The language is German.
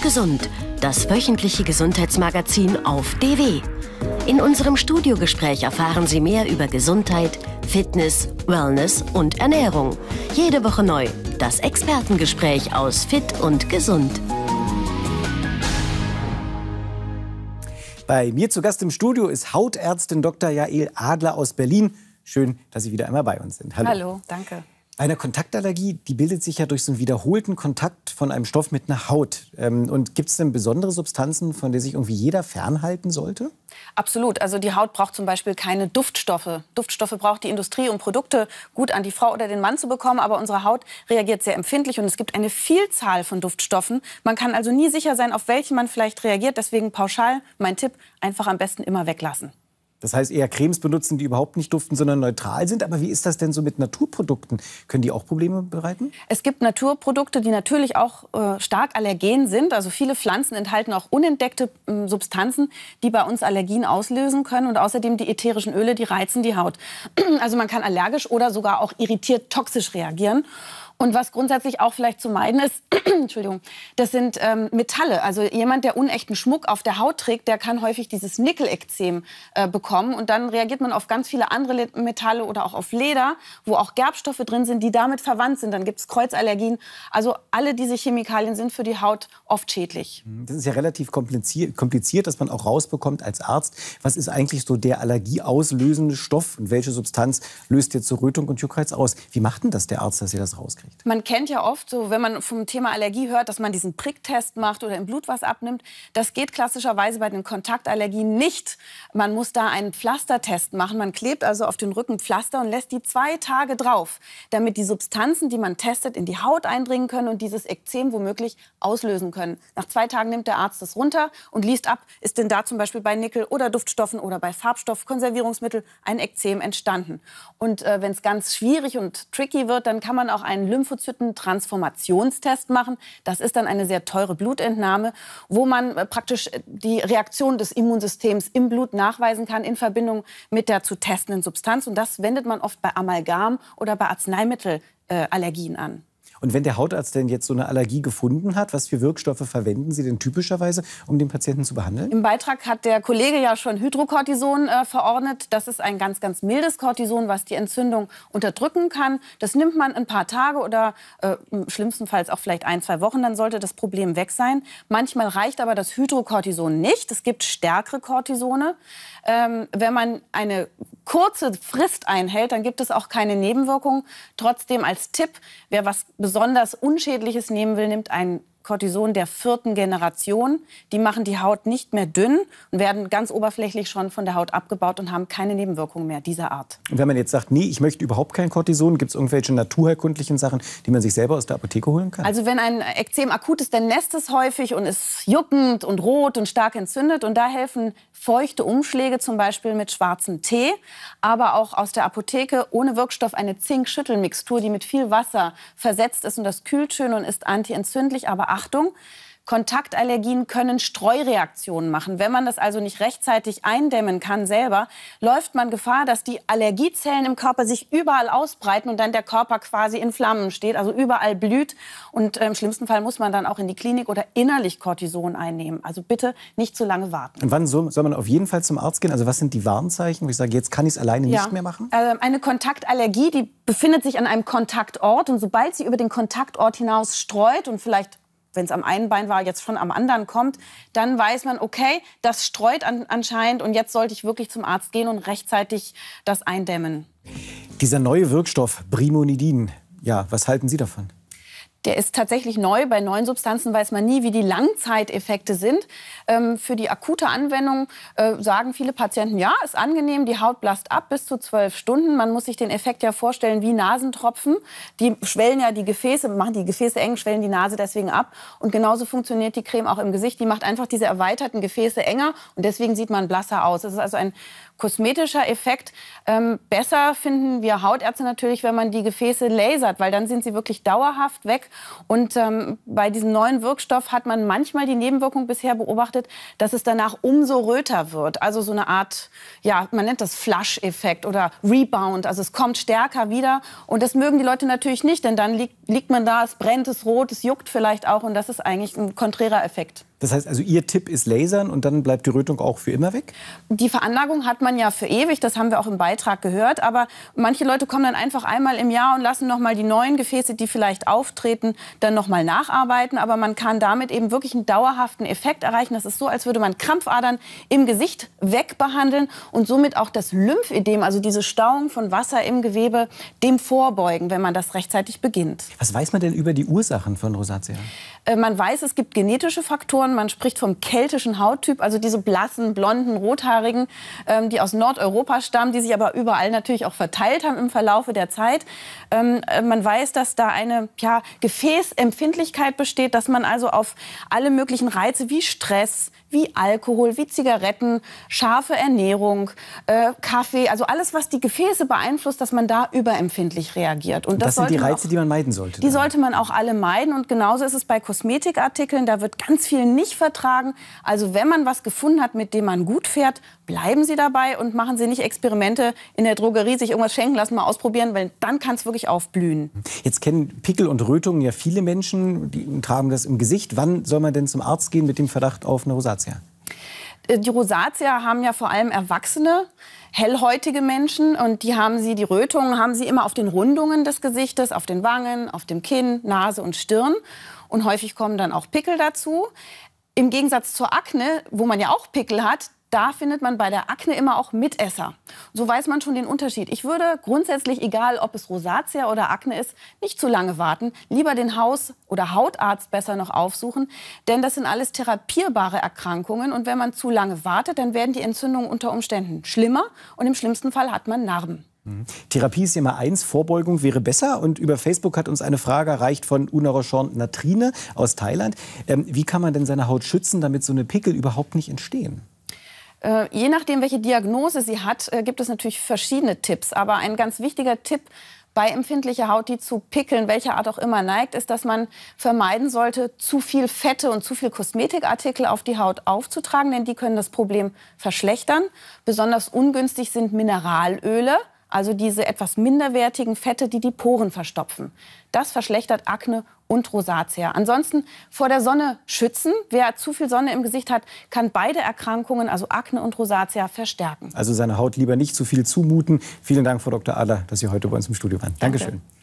gesund, das wöchentliche Gesundheitsmagazin auf DW. In unserem Studiogespräch erfahren Sie mehr über Gesundheit, Fitness, Wellness und Ernährung. Jede Woche neu das Expertengespräch aus Fit und Gesund. Bei mir zu Gast im Studio ist Hautärztin Dr. Jael Adler aus Berlin. Schön, dass Sie wieder einmal bei uns sind. Hallo, Hallo danke einer Kontaktallergie, die bildet sich ja durch so einen wiederholten Kontakt von einem Stoff mit einer Haut. Ähm, und gibt es denn besondere Substanzen, von denen sich irgendwie jeder fernhalten sollte? Absolut. Also die Haut braucht zum Beispiel keine Duftstoffe. Duftstoffe braucht die Industrie, um Produkte gut an die Frau oder den Mann zu bekommen. Aber unsere Haut reagiert sehr empfindlich und es gibt eine Vielzahl von Duftstoffen. Man kann also nie sicher sein, auf welchen man vielleicht reagiert. Deswegen pauschal mein Tipp, einfach am besten immer weglassen. Das heißt, eher Cremes benutzen, die überhaupt nicht duften, sondern neutral sind. Aber wie ist das denn so mit Naturprodukten? Können die auch Probleme bereiten? Es gibt Naturprodukte, die natürlich auch äh, stark allergen sind. Also viele Pflanzen enthalten auch unentdeckte äh, Substanzen, die bei uns Allergien auslösen können. Und außerdem die ätherischen Öle, die reizen die Haut. also man kann allergisch oder sogar auch irritiert toxisch reagieren. Und was grundsätzlich auch vielleicht zu meiden ist, Entschuldigung, das sind ähm, Metalle. Also jemand, der unechten Schmuck auf der Haut trägt, der kann häufig dieses nickel äh, bekommen. Und dann reagiert man auf ganz viele andere Metalle oder auch auf Leder, wo auch Gerbstoffe drin sind, die damit verwandt sind. Dann gibt es Kreuzallergien. Also alle diese Chemikalien sind für die Haut oft schädlich. Mhm. Das ist ja relativ kompliziert, dass man auch rausbekommt als Arzt, was ist eigentlich so der allergieauslösende Stoff und welche Substanz löst jetzt so Rötung und Juckreiz aus. Wie macht denn das der Arzt, dass ihr das rauskriegt? kriegt. Man kennt ja oft, so, wenn man vom Thema Allergie hört, dass man diesen Pricktest macht oder im Blut was abnimmt. Das geht klassischerweise bei den Kontaktallergien nicht. Man muss da einen Pflastertest machen. Man klebt also auf den Rücken Pflaster und lässt die zwei Tage drauf, damit die Substanzen, die man testet, in die Haut eindringen können und dieses Ekzem womöglich auslösen können. Nach zwei Tagen nimmt der Arzt das runter und liest ab, ist denn da zum Beispiel bei Nickel oder Duftstoffen oder bei Farbstoff, Konservierungsmittel ein Ekzem entstanden. Und äh, wenn es ganz schwierig und tricky wird, dann kann man auch einen Lymphozyten-Transformationstest machen. Das ist dann eine sehr teure Blutentnahme, wo man äh, praktisch äh, die Reaktion des Immunsystems im Blut nachweisen kann in Verbindung mit der zu testenden Substanz. Und das wendet man oft bei Amalgam oder bei Arzneimittelallergien an. Und wenn der Hautarzt denn jetzt so eine Allergie gefunden hat, was für Wirkstoffe verwenden Sie denn typischerweise, um den Patienten zu behandeln? Im Beitrag hat der Kollege ja schon Hydrokortison äh, verordnet. Das ist ein ganz, ganz mildes Kortison, was die Entzündung unterdrücken kann. Das nimmt man ein paar Tage oder äh, schlimmstenfalls auch vielleicht ein, zwei Wochen. Dann sollte das Problem weg sein. Manchmal reicht aber das Hydrokortison nicht. Es gibt stärkere Kortisone. Ähm, wenn man eine kurze Frist einhält, dann gibt es auch keine Nebenwirkungen. Trotzdem als Tipp, wer was besonders Unschädliches nehmen will, nimmt einen Cortison der vierten Generation. Die machen die Haut nicht mehr dünn und werden ganz oberflächlich schon von der Haut abgebaut und haben keine Nebenwirkungen mehr dieser Art. Und wenn man jetzt sagt, nee, ich möchte überhaupt kein Cortison, gibt es irgendwelche naturherkundlichen Sachen, die man sich selber aus der Apotheke holen kann? Also wenn ein Ekzem akut ist, dann nässt es häufig und ist juckend und rot und stark entzündet. Und da helfen feuchte Umschläge zum Beispiel mit schwarzem Tee, aber auch aus der Apotheke ohne Wirkstoff eine Zinkschüttelmixtur, die mit viel Wasser versetzt ist und das kühlt schön und ist antientzündlich, aber Achtung, Kontaktallergien können Streureaktionen machen. Wenn man das also nicht rechtzeitig eindämmen kann selber, läuft man Gefahr, dass die Allergiezellen im Körper sich überall ausbreiten und dann der Körper quasi in Flammen steht, also überall blüht. Und ähm, im schlimmsten Fall muss man dann auch in die Klinik oder innerlich Cortison einnehmen. Also bitte nicht zu lange warten. Und wann soll man auf jeden Fall zum Arzt gehen? Also was sind die Warnzeichen, wo ich sage, jetzt kann ich es alleine ja. nicht mehr machen? Ähm, eine Kontaktallergie, die befindet sich an einem Kontaktort und sobald sie über den Kontaktort hinaus streut und vielleicht wenn es am einen Bein war, jetzt schon am anderen kommt, dann weiß man, okay, das streut an, anscheinend und jetzt sollte ich wirklich zum Arzt gehen und rechtzeitig das eindämmen. Dieser neue Wirkstoff Brimonidin, ja, was halten Sie davon? der ist tatsächlich neu. Bei neuen Substanzen weiß man nie, wie die Langzeiteffekte sind. Ähm, für die akute Anwendung äh, sagen viele Patienten, ja, ist angenehm, die Haut blast ab bis zu zwölf Stunden. Man muss sich den Effekt ja vorstellen wie Nasentropfen. Die schwellen ja die Gefäße, machen die Gefäße eng, schwellen die Nase deswegen ab. Und genauso funktioniert die Creme auch im Gesicht. Die macht einfach diese erweiterten Gefäße enger und deswegen sieht man blasser aus. Es ist also ein kosmetischer Effekt. Ähm, besser finden wir Hautärzte natürlich, wenn man die Gefäße lasert, weil dann sind sie wirklich dauerhaft weg und ähm, bei diesem neuen Wirkstoff hat man manchmal die Nebenwirkung bisher beobachtet, dass es danach umso röter wird. Also so eine Art, ja, man nennt das Flush-Effekt oder Rebound. Also es kommt stärker wieder. Und das mögen die Leute natürlich nicht, denn dann liegt, liegt man da, es brennt, es rot, es juckt vielleicht auch. Und das ist eigentlich ein konträrer Effekt. Das heißt also, Ihr Tipp ist Lasern und dann bleibt die Rötung auch für immer weg? Die Veranlagung hat man ja für ewig, das haben wir auch im Beitrag gehört. Aber manche Leute kommen dann einfach einmal im Jahr und lassen nochmal die neuen Gefäße, die vielleicht auftreten, dann noch nacharbeiten. Aber man kann damit eben wirklich einen dauerhaften Effekt erreichen. Das ist so, als würde man Krampfadern im Gesicht wegbehandeln und somit auch das Lymphedem, also diese Stauung von Wasser im Gewebe, dem vorbeugen, wenn man das rechtzeitig beginnt. Was weiß man denn über die Ursachen von Rosatia? Äh, man weiß, es gibt genetische Faktoren. Nashorn, man spricht vom keltischen Hauttyp, also diese blassen, blonden, rothaarigen, ähm, die aus Nordeuropa stammen, die sich aber überall natürlich auch verteilt haben im Verlaufe der Zeit. Ähm, äh, man weiß, dass da eine ja, Gefäßempfindlichkeit besteht, dass man also auf alle möglichen Reize wie Stress, wie Alkohol, wie Zigaretten, scharfe Ernährung, äh, Kaffee, also alles, was die Gefäße beeinflusst, dass man da überempfindlich reagiert. Und das, das sind die Reize, auch, die man meiden sollte. Die dann. sollte man auch alle meiden. Und genauso ist es bei Kosmetikartikeln. Da wird ganz viel nicht vertragen. Also wenn man was gefunden hat, mit dem man gut fährt, bleiben Sie dabei und machen Sie nicht Experimente in der Drogerie, sich irgendwas schenken lassen, mal ausprobieren, weil dann kann es wirklich aufblühen. Jetzt kennen Pickel und Rötungen ja viele Menschen, die tragen das im Gesicht. Wann soll man denn zum Arzt gehen mit dem Verdacht auf eine Rosatie? Rosacea? Äh, die Rosatia haben ja vor allem Erwachsene, hellhäutige Menschen und die haben sie, die Rötungen haben sie immer auf den Rundungen des Gesichtes, auf den Wangen, auf dem Kinn, Nase und Stirn. Und häufig kommen dann auch Pickel dazu. Im Gegensatz zur Akne, wo man ja auch Pickel hat, da findet man bei der Akne immer auch Mitesser. So weiß man schon den Unterschied. Ich würde grundsätzlich, egal ob es Rosatia oder Akne ist, nicht zu lange warten. Lieber den Haus- oder Hautarzt besser noch aufsuchen, denn das sind alles therapierbare Erkrankungen. Und wenn man zu lange wartet, dann werden die Entzündungen unter Umständen schlimmer und im schlimmsten Fall hat man Narben. Mhm. Therapie ist immer eins, Vorbeugung wäre besser. Und über Facebook hat uns eine Frage erreicht von Unaroshorn Natrine aus Thailand. Ähm, wie kann man denn seine Haut schützen, damit so eine Pickel überhaupt nicht entstehen? Äh, je nachdem, welche Diagnose sie hat, äh, gibt es natürlich verschiedene Tipps. Aber ein ganz wichtiger Tipp bei empfindlicher Haut, die zu Pickeln, welcher Art auch immer neigt, ist, dass man vermeiden sollte, zu viel Fette und zu viel Kosmetikartikel auf die Haut aufzutragen, denn die können das Problem verschlechtern. Besonders ungünstig sind Mineralöle also diese etwas minderwertigen Fette, die die Poren verstopfen. Das verschlechtert Akne und Rosacea. Ansonsten vor der Sonne schützen. Wer zu viel Sonne im Gesicht hat, kann beide Erkrankungen, also Akne und Rosacea, verstärken. Also seine Haut lieber nicht zu viel zumuten. Vielen Dank, Frau Dr. Adler, dass Sie heute bei uns im Studio waren. Dankeschön.